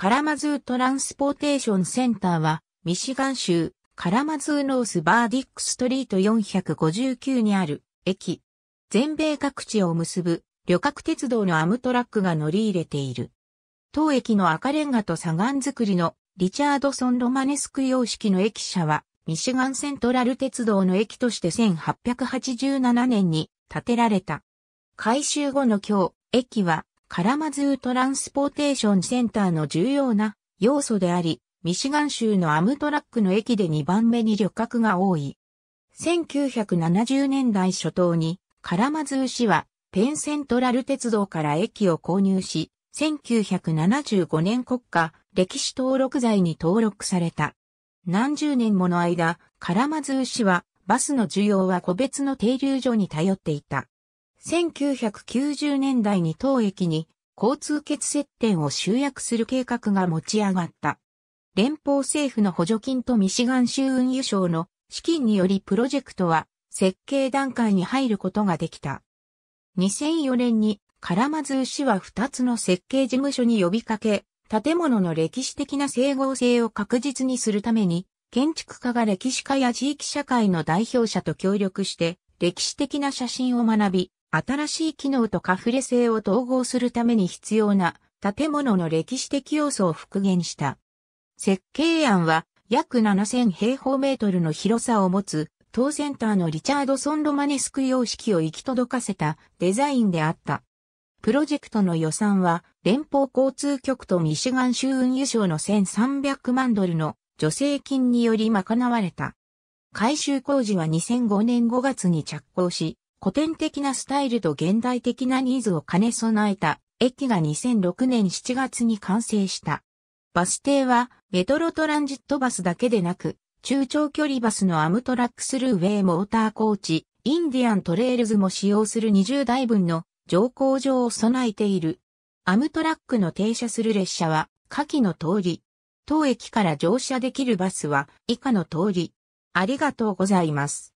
カラマズートランスポーテーションセンターは、ミシガン州、カラマズーノースバーディックストリート459にある、駅。全米各地を結ぶ、旅客鉄道のアムトラックが乗り入れている。当駅の赤レンガと砂岩作りの、リチャードソン・ロマネスク様式の駅舎は、ミシガンセントラル鉄道の駅として1887年に建てられた。改修後の今日、駅はカラマズートランスポーテーションセンターの重要な要素であり、ミシガン州のアムトラックの駅で2番目に旅客が多い。1970年代初頭に、カラマズー市は、ペンセントラル鉄道から駅を購入し、1975年国家歴史登録財に登録された。何十年もの間、カラマズー市は、バスの需要は個別の停留所に頼っていた。1990年代に当駅に交通欠接点を集約する計画が持ち上がった。連邦政府の補助金とミシガン州運輸省の資金によりプロジェクトは設計段階に入ることができた。2004年にカラマズーは2つの設計事務所に呼びかけ、建物の歴史的な整合性を確実にするために、建築家が歴史家や地域社会の代表者と協力して、歴史的な写真を学び、新しい機能とカフレ性を統合するために必要な建物の歴史的要素を復元した。設計案は約7000平方メートルの広さを持つ当センターのリチャードソン・ロマネスク様式を行き届かせたデザインであった。プロジェクトの予算は連邦交通局とミシガン州運輸省の1300万ドルの助成金により賄われた。改修工事は2005年5月に着工し、古典的なスタイルと現代的なニーズを兼ね備えた駅が2006年7月に完成した。バス停はメトロトランジットバスだけでなく、中長距離バスのアムトラックスルーウェイモーターコーチ、インディアントレールズも使用する20台分の乗降場を備えている。アムトラックの停車する列車は下記の通り。当駅から乗車できるバスは以下の通り。ありがとうございます。